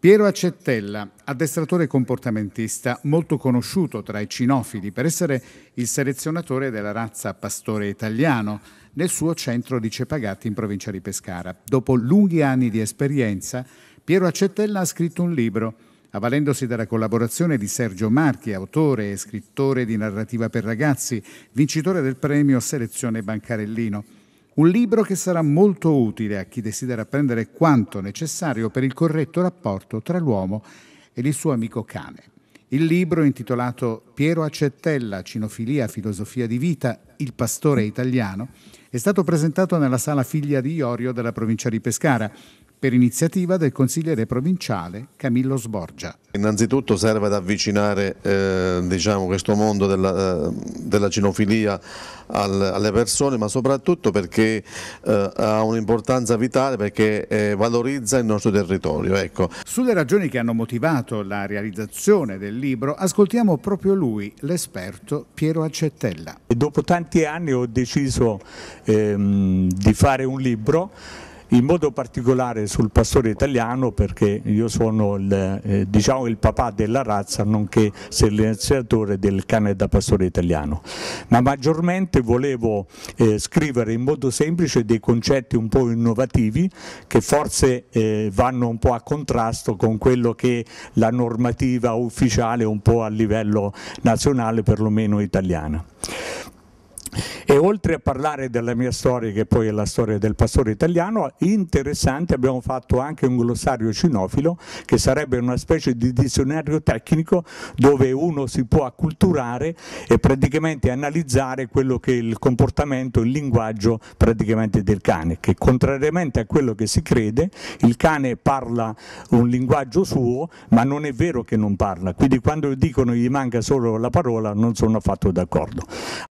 Piero Accettella, addestratore comportamentista molto conosciuto tra i cinofili per essere il selezionatore della razza pastore italiano nel suo centro di Cepagatti in provincia di Pescara. Dopo lunghi anni di esperienza, Piero Accettella ha scritto un libro, avvalendosi della collaborazione di Sergio Marchi, autore e scrittore di narrativa per ragazzi, vincitore del premio Selezione Bancarellino. Un libro che sarà molto utile a chi desidera apprendere quanto necessario per il corretto rapporto tra l'uomo e il suo amico cane. Il libro, intitolato Piero Accettella, Cinofilia, Filosofia di Vita, Il pastore italiano, è stato presentato nella sala Figlia di Iorio della provincia di Pescara per iniziativa del consigliere provinciale Camillo Sborgia. Innanzitutto serve ad avvicinare eh, diciamo, questo mondo della, eh, della cinofilia al, alle persone, ma soprattutto perché eh, ha un'importanza vitale perché eh, valorizza il nostro territorio. Ecco. Sulle ragioni che hanno motivato la realizzazione del libro ascoltiamo proprio lui, l'esperto Piero Accettella. Dopo tanti anni ho deciso ehm, di fare un libro in modo particolare sul pastore italiano perché io sono il, eh, diciamo il papà della razza nonché selezionatore del cane da pastore italiano, ma maggiormente volevo eh, scrivere in modo semplice dei concetti un po' innovativi che forse eh, vanno un po' a contrasto con quello che la normativa ufficiale un po' a livello nazionale perlomeno italiana. E oltre a parlare della mia storia, che poi è la storia del pastore italiano, interessante abbiamo fatto anche un glossario cinofilo, che sarebbe una specie di dizionario tecnico dove uno si può acculturare e praticamente analizzare quello che è il comportamento, il linguaggio praticamente del cane, che contrariamente a quello che si crede, il cane parla un linguaggio suo, ma non è vero che non parla. Quindi quando dicono gli manca solo la parola non sono affatto d'accordo.